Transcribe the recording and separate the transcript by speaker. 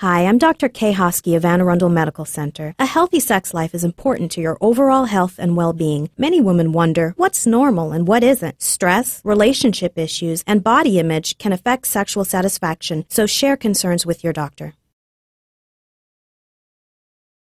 Speaker 1: Hi, I'm Dr. Kay Hosky of Anne Arundel Medical Center. A healthy sex life is important to your overall health and well-being. Many women wonder what's normal and what isn't. Stress, relationship issues, and body image can affect sexual satisfaction, so share concerns with your doctor.